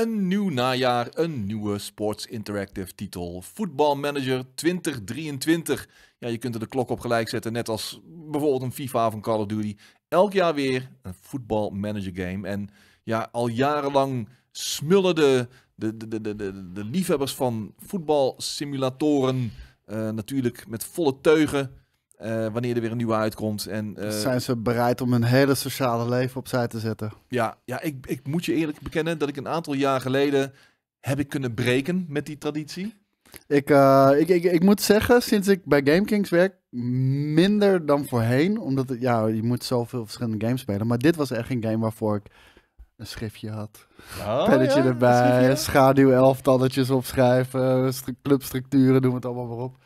Een nieuw najaar, een nieuwe Sports Interactive titel. Manager 2023. Ja, je kunt er de klok op gelijk zetten, net als bijvoorbeeld een FIFA of Call of Duty. Elk jaar weer een manager game. En ja, al jarenlang smullen de, de, de, de, de, de liefhebbers van voetbalsimulatoren eh, natuurlijk met volle teugen eh, wanneer er weer een nieuwe uitkomt. En, eh, Zijn ze bereid om hun hele sociale leven opzij te zetten? Ja, ja ik, ik moet je eerlijk bekennen dat ik een aantal jaar geleden heb ik kunnen breken met die traditie. Ik, eh, ik, ik, ik, moet zeggen, sinds ik bij GameKings werk, minder dan voorheen. Omdat ja, je moet zoveel verschillende games spelen. Maar dit was echt een game waarvoor ik een schriftje had. Pelletje oh, Pennetje erbij, schaduw elftalletjes opschrijven, clubstructuren, noem het allemaal maar op.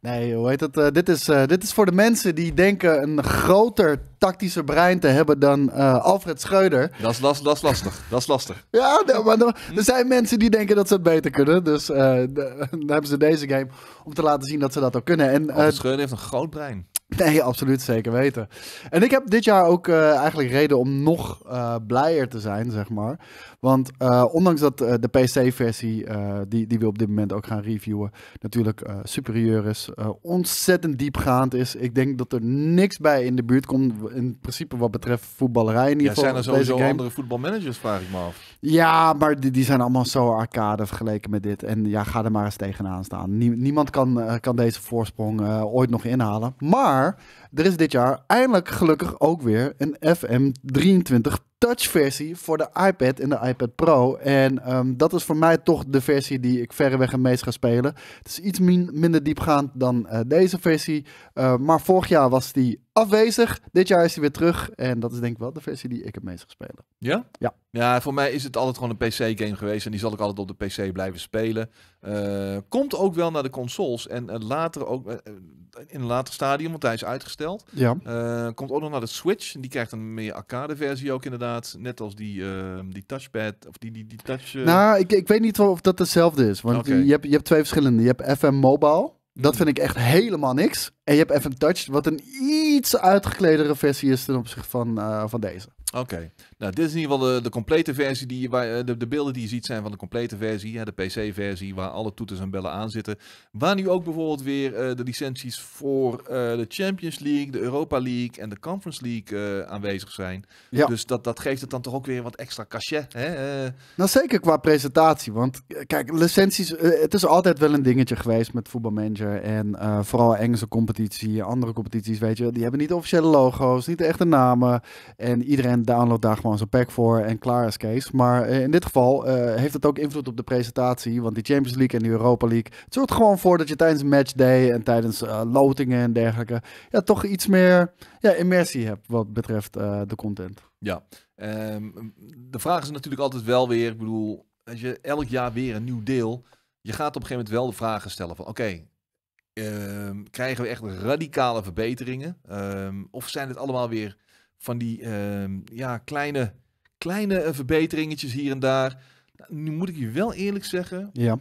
Nee, hoe heet het? Eh, dit, is, eh, dit is voor de mensen die denken een groter tactischer brein te hebben dan eh, Alfred Schreuder. Dat is, dat is lastig. Dat is lastig. ja, maar er, zijn mensen die denken dat ze het beter kunnen. Dus de, dan hebben ze deze game om te laten zien dat ze dat ook kunnen. En, Alfred Schreuder heeft een groot brein. Nee, absoluut zeker weten. En ik heb dit jaar ook eh, eigenlijk reden om nog eh, blijer te zijn, zeg maar. Want eh, ondanks dat de PC-versie, die, die we op dit moment ook gaan reviewen, natuurlijk superieur is, ontzettend diepgaand is. Ik denk dat er niks bij in de buurt komt, in principe wat betreft voetballerij in ieder geval. Ja, zijn er sowieso game. andere voetbalmanagers, vraag ik me af. Ja, maar die, die zijn allemaal zo arcade vergeleken met dit. En ja, ga er maar eens tegenaan staan. niemand kan, kan deze voorsprong ooit nog inhalen. Maar er is dit jaar eindelijk gelukkig ook weer een FM23 Touch versie voor de iPad en de iPad Pro. En ehm, dat is voor mij toch de versie die ik verreweg het meest ga spelen. Het is iets minder diepgaand dan eh, deze versie. Eh, maar vorig jaar was die afwezig. Dit jaar is hij weer terug. En dat is denk ik wel de versie die ik het meest ga spelen. Ja? Ja. Ja, voor mij is het altijd gewoon een PC-game geweest. En die zal ik altijd op de PC blijven spelen. Eh, komt ook wel naar de consoles. En later ook in een later stadium, want hij is uitgesteld. Eh, komt ook nog naar de Switch. en Die krijgt een meer arcade versie ook inderdaad. Net als die, ehm, die touchpad, of die, die, die touch... Eh. Nou, ik, ik weet niet of dat hetzelfde is. Want je, hebt, je hebt twee verschillende. Je hebt FM Mobile. Dat mhm. vind ik echt helemaal niks. En je hebt FM Touch, wat een iets uitgekledere versie is ten opzichte van, eh, van deze. Oké, nou dit is in ieder geval de, de complete versie, die, waar, eh, de, de beelden die je ziet zijn van de complete versie, de PC-versie waar alle toeters en bellen aan zitten. Waar nu ook bijvoorbeeld weer eh, de licenties voor eh, de Champions League, de Europa League en de Conference League aanwezig zijn. Ja. Dus dat, dat geeft het dan toch ook weer wat extra cachet. Hè? Nou zeker qua presentatie, want kijk, licenties, het is altijd wel een dingetje geweest met Manager en vooral Engelse competitie, andere competities, weet je, die hebben niet officiële logo's, niet de echte namen en iedereen download daar gewoon zo'n pack voor en klaar is Kees. Maar eh, in dit geval eh, heeft het ook invloed op de presentatie, want die Champions League en die Europa League, het zorgt gewoon voor dat je tijdens matchday en tijdens eh, lotingen en dergelijke, ja, toch iets meer ja, immersie hebt wat betreft de content. Ja, ehm, de vraag is natuurlijk altijd wel weer, ik bedoel, als je elk jaar weer een nieuw deel, je gaat op een gegeven moment wel de vragen stellen van, oké, ehm, krijgen we echt radicale verbeteringen? Ehm, of zijn het allemaal weer van die ehm, ja, kleine, kleine eh, verbeteringetjes hier en daar. Nou, nu moet ik je wel eerlijk zeggen ja.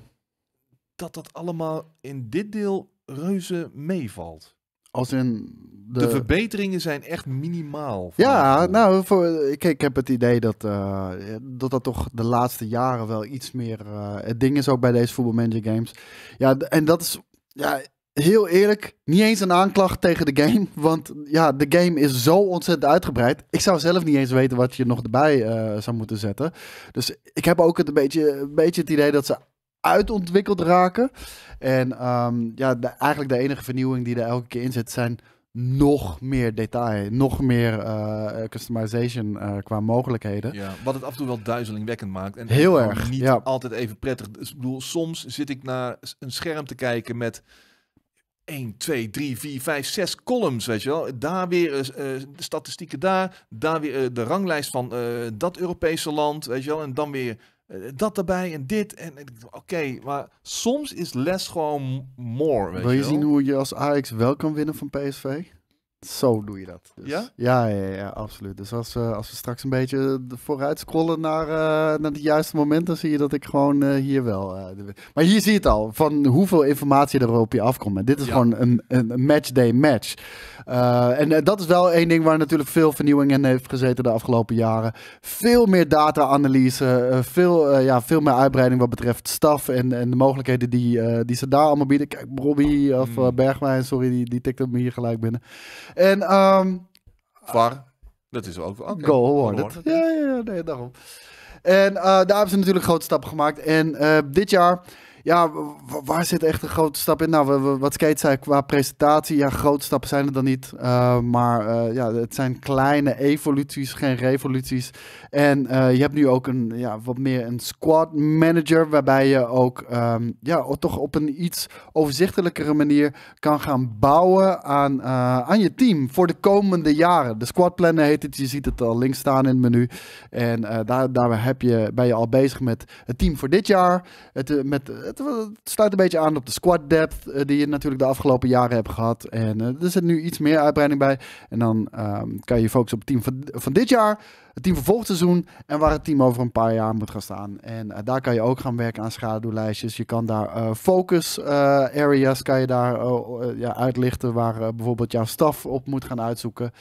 dat dat allemaal in dit deel reuze meevalt. Als in de... verbeteringen zijn echt minimaal. Ja, nou, voor, ik heb het idee dat, eh, dat dat toch de laatste jaren wel iets meer eh, het ding is ook bij deze voetbalmanager games. Ja, en dat is, ja, heel eerlijk, niet eens een aanklacht tegen de game. Want ja, de game is zo ontzettend uitgebreid. Ik zou zelf niet eens weten wat je nog erbij eh, zou moeten zetten. Dus ik heb ook het een, beetje, een beetje het idee dat ze uitontwikkeld raken. En ehm, ja, eigenlijk de enige vernieuwing die er elke keer in zit zijn nog meer detail, nog meer eh, customization eh, qua mogelijkheden. Ja, wat het af en toe wel duizelingwekkend maakt. En Heel erg. Niet ja. altijd even prettig. Dus ik bedoel, soms zit ik naar een scherm te kijken met 1, 2, 3, 4, 5, 6 columns, weet je wel. Daar weer uh, de statistieken daar, daar weer eh, de ranglijst van uh, dat Europese land, weet je wel. En dan weer dat erbij en dit. En, en oké, maar soms is les gewoon more, weet Wil je, wel. zien hoe je als Ajax wel kan winnen van PSV? Zo doe je dat. Dus. Ja? ja? Ja, absoluut. Dus als, uh, als we straks een beetje eh, vooruit scrollen naar, eh, naar het juiste moment, dan zie je dat ik gewoon eh, hier wel. Maar hier zie je het al, van hoeveel informatie er op je afkomt. dit is gewoon een, een matchday match. en dat is wel één ding waar natuurlijk veel vernieuwing in heeft gezeten de afgelopen jaren. Veel meer data-analyse, veel, ja, veel meer uitbreiding wat betreft staf en, en de mogelijkheden die, die ze daar allemaal bieden. Kijk, Robbie of hmm. Bergwijn, sorry, die, die tikt hem hier gelijk binnen. En, um, VAR, dat is ook... Okay. Goal hoor. Ja, ja, nee, daarom. En eh, daar hebben ze natuurlijk grote stappen gemaakt. En eh, dit jaar ja, waar zit echt een grote stap in? Nou, wat Skate zei qua presentatie, ja, grote stappen zijn er dan niet. Eh, maar eh, ja, het zijn kleine evoluties, geen revoluties. En eh, je hebt nu ook een, ja, wat meer een squad manager, waarbij je ook ehm, ja, toch op een iets overzichtelijkere manier kan gaan bouwen aan, aan je team voor de komende jaren. De squad planner heet het, je ziet het al links staan in het menu. En daar, daar heb je, ben je al bezig met het team voor dit jaar, het, met het, sluit een beetje aan op de squad depth eh, die je natuurlijk de afgelopen jaren hebt gehad. En eh, er zit nu iets meer uitbreiding bij. En dan ehm, kan je je focussen op het team van, van dit jaar het team vervolgseizoen seizoen en waar het team over een paar jaar moet gaan staan. En eh, daar kan je ook gaan werken aan schaduwlijstjes. Je kan daar uh, focus eh, areas kan je daar, ja, uitlichten waar bijvoorbeeld jouw staf op moet gaan uitzoeken.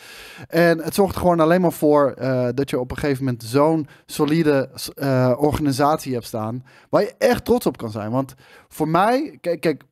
En het zorgt gewoon alleen maar voor dat je op een gegeven moment zo'n solide organisatie hebt staan waar je echt trots op kan zijn. Want voor mij, kijk, kijk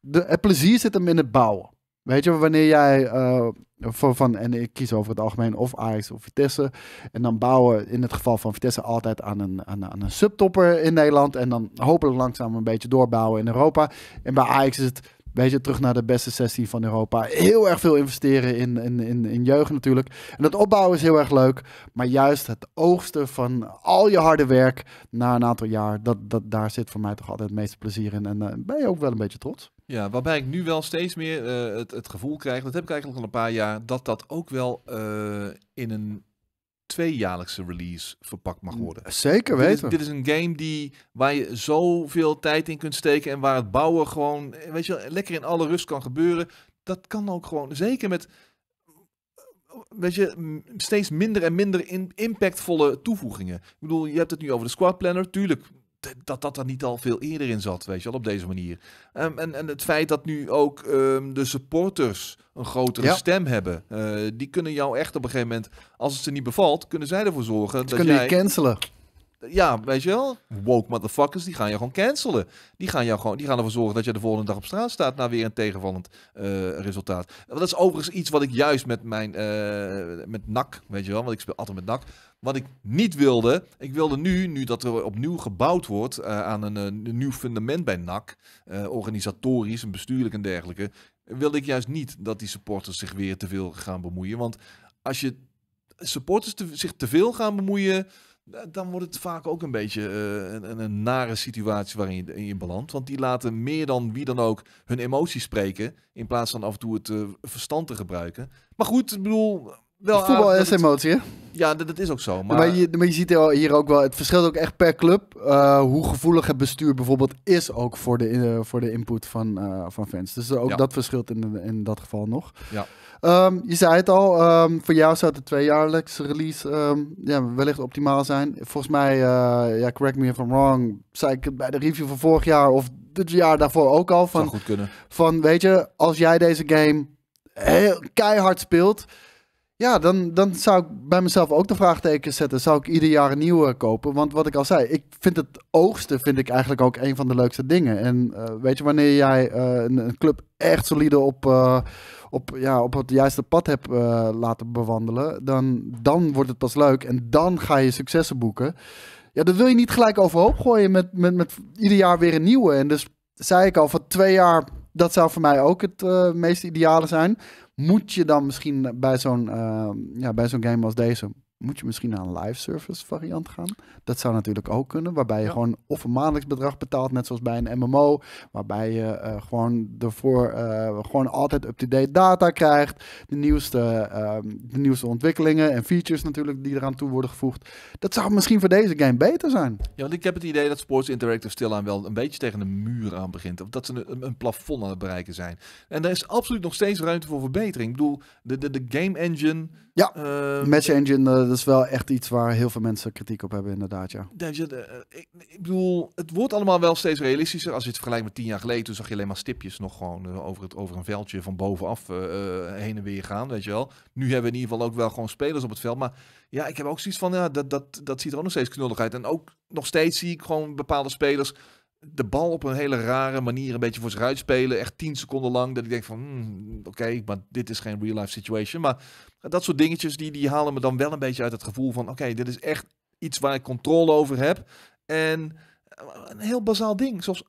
de, het plezier zit hem in het bouwen. Weet je, wanneer jij eh, voor van, en ik kies over het algemeen of Ajax of Vitesse. En dan bouwen in het geval van Vitesse altijd aan een, aan, een subtopper in Nederland. En dan hopelijk langzaam een beetje doorbouwen in Europa. En bij Ajax is het Weet terug naar de beste sessie van Europa. Heel erg veel investeren in, in, in, in jeugd natuurlijk. En dat opbouwen is heel erg leuk. Maar juist het oogsten van al je harde werk na een aantal jaar, dat, dat, daar zit voor mij toch altijd het meeste plezier in. En uh, ben je ook wel een beetje trots. Ja, waarbij ik nu wel steeds meer eh, het, het gevoel krijg, dat heb ik eigenlijk al een paar jaar, dat dat ook wel eh, in een tweejaarlijkse release verpakt mag mm, worden. Zeker weten. Dit is, een game die, waar je zoveel tijd in kunt steken en waar het bouwen gewoon, weet je, lekker in alle rust kan gebeuren. Dat kan ook gewoon, zeker met, weet je, steeds minder en minder impactvolle toevoegingen. Ik bedoel, je hebt het nu over de squad planner, tuurlijk dat dat er niet al veel eerder in zat, weet je wel, op deze manier. Ehm, en, en het feit dat nu ook ehm, de supporters een grotere stem hebben. Eh, die kunnen jou echt op een gegeven moment, als het ze niet bevalt, kunnen zij ervoor zorgen. Ze dat kunnen jij... cancelen ja, weet je wel, woke motherfuckers, die gaan je gewoon cancelen. Die gaan, jou gewoon, die gaan ervoor zorgen dat je de volgende dag op straat staat na weer een tegenvallend eh, resultaat. Dat is overigens iets wat ik juist met mijn, eh, met NAC, weet je wel, want ik speel altijd met NAC. Wat ik niet wilde, ik wilde nu, nu dat er opnieuw gebouwd wordt uh, aan een, een, nieuw fundament bij NAC, organisatorisch en bestuurlijk en dergelijke, wilde ik juist niet dat die supporters zich weer te veel gaan bemoeien. Want als je supporters te, zich te veel gaan bemoeien, dan wordt het vaak ook een beetje eh, een, een, nare situatie waarin je, in je belandt. Want die laten meer dan wie dan ook hun emoties spreken. In plaats van af en toe het eh, verstand te gebruiken. Maar goed, ik bedoel, wel Voetbal is emotie, Ja, dat, is ook zo. Maar... Maar, je, je ziet hier ook wel, het verschilt ook echt per club. Eh, hoe gevoelig het bestuur bijvoorbeeld is ook voor de, eh, voor de input van, eh, van fans. Dus ook dat verschilt in, in dat geval nog. Ja. Ehm, je zei het al, ehm, voor jou zou de tweejaarlijkse release um, ja, wellicht optimaal zijn. Volgens mij, ja, correct me if I'm wrong, zei ik het bij de review van vorig jaar of dit jaar daarvoor ook al. Van, goed kunnen. Van, weet je, als jij deze game heel keihard speelt ja, dan, dan zou ik bij mezelf ook de vraagteken zetten. Zou ik ieder jaar een nieuwe kopen? Want wat ik al zei, ik vind het oogsten vind ik eigenlijk ook een van de leukste dingen. En eh, weet je, wanneer jij eh, een, club echt solide op, eh, op, ja, op het juiste pad hebt laten bewandelen, dan, dan wordt het pas leuk en dan ga je successen boeken. Ja, dat wil je niet gelijk overhoop gooien met, met, met ieder jaar weer een nieuwe. En dus zei ik al, van twee jaar, dat zou voor mij ook het meest ideale zijn moet je dan misschien bij zo'n eh, ja, bij zo'n game als deze moet je misschien naar een live service variant gaan. Dat zou natuurlijk ook kunnen, waarbij je gewoon of een maandelijks bedrag betaalt, net zoals bij een MMO, waarbij je eh, gewoon ervoor eh, gewoon altijd up-to-date data krijgt, de nieuwste, ehm, de nieuwste ontwikkelingen en features natuurlijk die eraan toe worden gevoegd. Dat zou misschien voor deze game beter zijn. Ja, want ik heb het idee dat Sports Interactive stilaan wel een beetje tegen de muur aan begint, of dat ze een, een plafond aan het bereiken zijn. En er is absoluut nog steeds ruimte voor verbetering. Ik bedoel, de, de, de game engine... Ja, ehm, match engine eh, dat is wel echt iets waar heel veel mensen kritiek op hebben, inderdaad. Ja. Eh, ik, ik, bedoel, het wordt allemaal wel steeds realistischer. Als je het vergelijkt met tien jaar geleden, toen zag je alleen maar stipjes nog gewoon eh, over, het, over een veldje van bovenaf eh, heen en weer gaan, weet je wel. Nu hebben we in ieder geval ook wel gewoon spelers op het veld. Maar ja, ik heb ook zoiets van, ja, dat, dat, dat ziet er ook nog steeds knullig uit. En ook nog steeds zie ik gewoon bepaalde spelers de bal op een hele rare manier een beetje voor zich uitspelen. Echt tien seconden lang. Dat ik denk van, hmm, oké, maar dit is geen real life situation. Maar dat soort dingetjes, die, die halen me dan wel een beetje uit het gevoel van... Oké, dit is echt iets waar ik controle over heb. En eh, een heel bazaal ding, zoals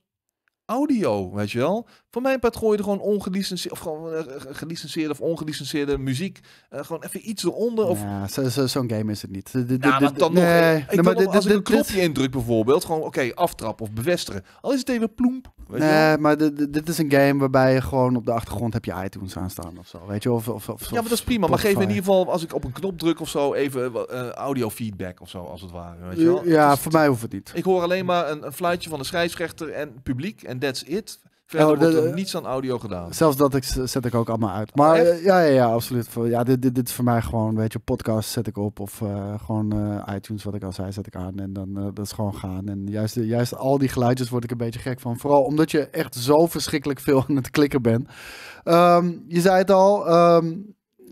audio, weet je wel. Voor mijn part gooi je er gewoon ongelicenseerde of gewoon eh, gelicenseerde of ongelicenseerde muziek. Eh, gewoon even iets eronder. Of... Ja, zo'n game is het niet. De, de, dan nog, ik als ik een knopje indruk bijvoorbeeld, gewoon oké, aftrap of bevestigen. Al is het even ploemp. Weet nee, je wel? maar dit, is een game waarbij je gewoon op de achtergrond heb je iTunes aanstaan of zo. Weet je, of, of, ja, maar dat is prima. Maar geef me in ieder geval, als ik op een knop druk of zo, even uh, eh, audio feedback of zo, als het ware. Weet je wel? Ja, voor mij hoeft het niet. Ik hoor alleen maar een, een fluitje van de scheidsrechter en publiek en that's it. Verder oh, wordt er niets aan audio gedaan. Zelfs dat ik, zet ik ook allemaal uit. Maar oh, eh, ja, ja, ja, absoluut. Ja, dit, dit, dit is voor mij gewoon, weet je, podcast zet ik op. Of eh, gewoon eh, iTunes, wat ik al zei, zet ik aan. En dan uh, dat is gewoon gaan. En juist, juist al die geluidjes word ik een beetje gek van. Vooral omdat je echt zo verschrikkelijk veel aan het klikken bent. Ehm, je zei het al, ehm,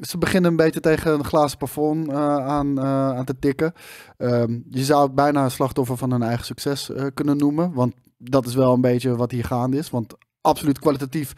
ze beginnen een beetje tegen een glazen plafond aan, aan te tikken. Ehm, je zou het bijna een slachtoffer van hun eigen succes kunnen noemen. Want dat is wel een beetje wat hier gaande is. Want absoluut kwalitatief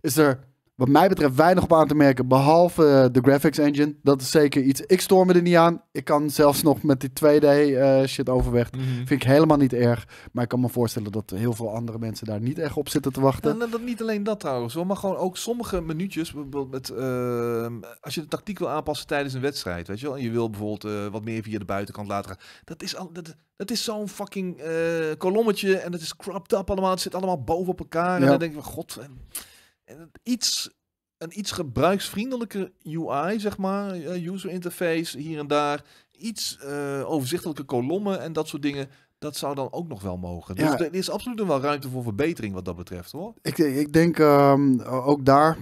is er wat mij betreft weinig op aan te merken, behalve eh, de graphics engine. Dat is zeker iets. Ik storm me er niet aan. Ik kan zelfs nog met die 2D eh, shit overweg. Mhm. Vind ik helemaal niet erg. Maar ik kan me voorstellen dat heel veel andere mensen daar niet echt op zitten te wachten. En, nou, nou, dat niet alleen dat trouwens, maar gewoon ook sommige minuutjes. Bijvoorbeeld met, ehm, als je de tactiek wil aanpassen tijdens een wedstrijd, weet je wel. En je wil bijvoorbeeld eh, wat meer via de buitenkant laten gaan. Dat is, al, dat, dat is zo'n fucking kolommetje en het is cropped up allemaal. Het zit allemaal boven op elkaar. En dan denk je, god... En iets, een iets gebruiksvriendelijker UI, zeg maar, eh, user interface hier en daar. Iets eh, overzichtelijke kolommen en dat soort dingen. Dat zou dan ook nog wel mogen. Dus ja. er is absoluut nog wel ruimte voor verbetering wat dat betreft, hoor. Ik, ik denk ehm, ook daar,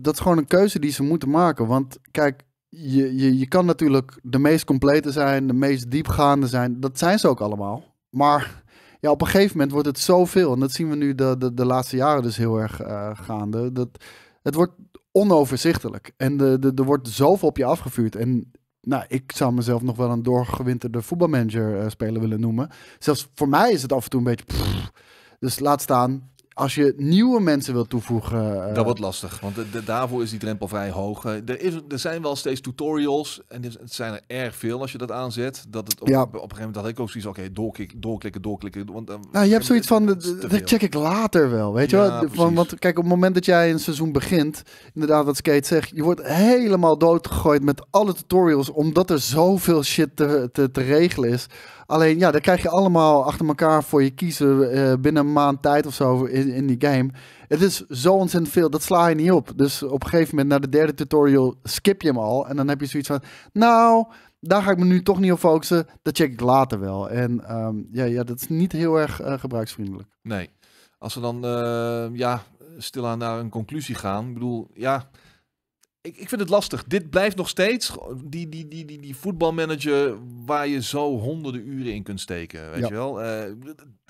dat is gewoon een keuze die ze moeten maken. Want kijk, je, je, je kan natuurlijk de meest complete zijn, de meest diepgaande zijn. Dat zijn ze ook allemaal. Maar ja, op een gegeven moment wordt het zoveel. En dat zien we nu de, de, de laatste jaren dus heel erg eh, gaande. Dat, het wordt onoverzichtelijk. En de, de, er wordt zoveel op je afgevuurd. En nou, ik zou mezelf nog wel een doorgewinterde voetbalmanager eh, speler willen noemen. Zelfs voor mij is het af en toe een beetje. dus laat staan als je nieuwe mensen wil toevoegen. Eh, dat wordt lastig, want daarvoor is die drempel vrij hoog. Eh, er, is, er zijn wel steeds tutorials en het zijn er erg veel als je dat aanzet. Dat het op, op, een gegeven moment had ik ook zoiets, oké, okay, doorklikken, doorklikken, Want, nou, je hebt zoiets van, dat check ik later wel, weet je wel? Van, want kijk, op het moment dat jij een seizoen begint, inderdaad wat Skate zegt, je wordt helemaal doodgegooid met alle tutorials, omdat er zoveel shit te, te, te regelen is. Alleen ja, dan krijg je allemaal achter elkaar voor je kiezen eh, binnen een maand tijd of zo in, in, die game. Het is zo ontzettend veel, dat sla je niet op. Dus op een gegeven moment, na de derde tutorial, skip je hem al. En dan heb je zoiets van, nou, daar ga ik me nu toch niet op focussen. Dat check ik later wel. En ehm, ja, ja, dat is niet heel erg eh, gebruiksvriendelijk. Nee. Als we dan eh, ja, stilaan naar een conclusie gaan. Ik bedoel, ja, ik, ik vind het lastig. Dit blijft nog steeds die, die, die, die, die voetbalmanager waar je zo honderden uren in kunt steken. Weet je wel? Eh,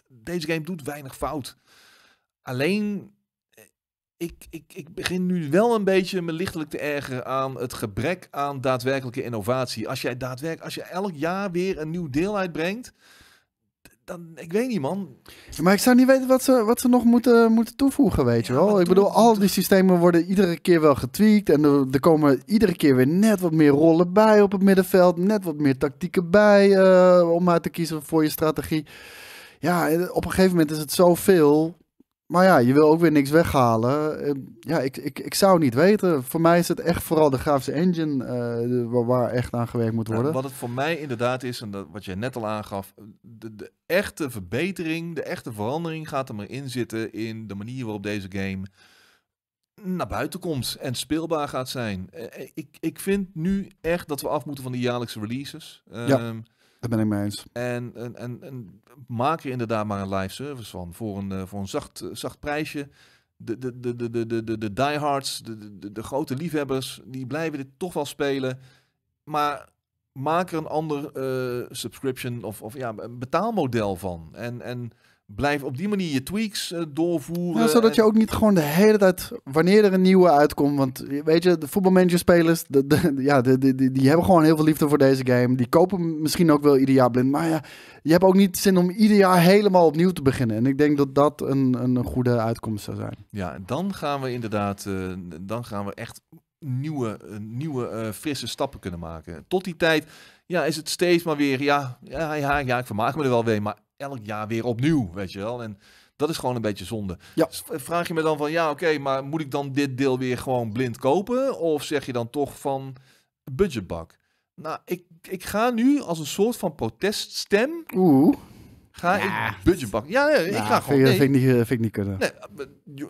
deze game doet weinig fout. Alleen, eh, ik, ik, ik begin nu wel een beetje me lichtelijk te ergeren aan het gebrek aan daadwerkelijke innovatie. Als jij daadwerkelijk, als je elk jaar weer een nieuw deel uitbrengt dan, ik weet niet, man. Maar ik zou niet weten wat ze, wat ze nog moeten, moeten toevoegen, weet je wel. Ik bedoel, al die systemen worden iedere keer wel getweakt. En er, komen iedere keer weer net wat meer rollen bij op het middenveld. Net wat meer tactieken bij eh, om uit te kiezen voor je strategie. Ja, eh, op een gegeven moment is het zoveel maar ja, je wil ook weer niks weghalen. Eh, ja, ik, ik, ik zou niet weten. Voor mij is het echt vooral de grafische engine eh, waar, echt aan gewerkt moet worden. wat het voor mij inderdaad is, en dat, wat jij net al aangaf, de, de, echte verbetering, de echte verandering gaat er maar in zitten in de manier waarop deze game naar buiten komt en speelbaar gaat zijn. Eh, ik, ik vind nu echt dat we af moeten van de jaarlijkse releases. Ehm, daar ben ik mee eens. En, en, en, maak er inderdaad maar een live service van. Voor een, eh, voor een zacht, eh, zacht prijsje. De, de, de, de, de, de, diehards, de, de, de grote liefhebbers, die blijven dit toch wel spelen. Maar maak er een ander eh, subscription of, of ja, een betaalmodel van. En, en blijf op die manier je tweaks eh, doorvoeren. Nou, zodat je ook niet gewoon de hele tijd, wanneer er een nieuwe uitkomt. Want weet je, de voetbalmanagerspelers, spelers, de, ja, de, die hebben gewoon heel veel liefde voor deze game. Die kopen misschien ook wel ieder jaar blind. Maar ja, je hebt ook niet zin om ieder jaar helemaal opnieuw te beginnen. En ik denk dat dat een, een goede uitkomst zou zijn. Ja, en dan gaan we inderdaad, eh, dan gaan we echt nieuwe, eh, nieuwe frisse stappen kunnen maken. Tot die tijd ja, is het steeds maar weer, ja, ja, ja, ja ik vermaak me er wel weer, maar elk jaar weer opnieuw, weet je wel. En dat is gewoon een beetje zonde. Ja. Dus vraag je me dan van, ja oké, maar moet ik dan dit deel weer gewoon blind kopen? Of zeg je dan toch van, budgetbak? Nou, ik, ik ga nu als een soort van proteststem... Oeh Ga ja. ik budgetbak? Ja, ik ga gewoon. Vind, vind, ik niet, eh, vind ik niet kunnen. Nee,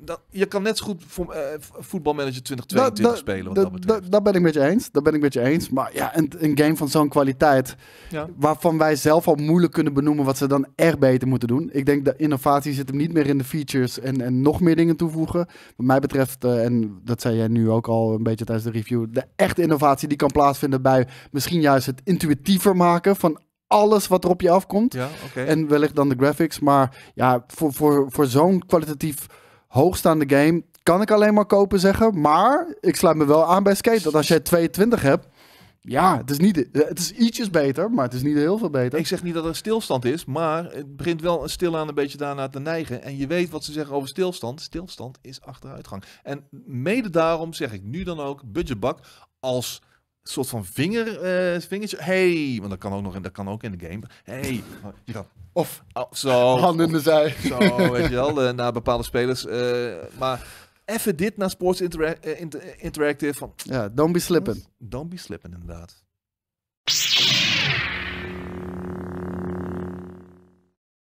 eh, je kan net zo goed voor, eh, voetbalmanager 2022 nou, spelen. dat, dat ben ik met je eens. Dat ben ik met je eens. Maar ja, een, een game van zo'n kwaliteit. Waarvan wij zelf al moeilijk kunnen benoemen wat ze dan echt beter moeten doen. Ik denk dat innovatie zit hem niet meer in de features en, en nog meer dingen toevoegen. Wat mij betreft, en dat zei jij nu ook al een beetje tijdens de review. De echte innovatie die kan plaatsvinden bij misschien juist het intuïtiever maken van alles wat er op je afkomt. Ja, En wellicht dan de graphics. Maar ja, voor, voor, voor zo'n kwalitatief hoogstaande game kan ik alleen maar kopen zeggen. Maar ik sluit me wel aan bij Skate. Dat als jij 22 hebt, ja, het is, niet, het is ietsjes beter, maar het is niet heel veel beter. Ik zeg niet dat er een stilstand is, maar het begint wel stilaan een beetje daarna te neigen. En je weet wat ze zeggen over stilstand. Stilstand is achteruitgang. En mede daarom zeg ik nu dan ook, budgetbak, als soort van vinger, uh, vingertje. hey, want dat kan ook nog en dat kan ook in de game. hey, je of oh, zo. Handen in de zij. Zo, weet je wel, eh, naar bepaalde spelers. Eh, maar even dit naar Sports intera Interactive. ja, don't be slipping. Don't be slipping, inderdaad.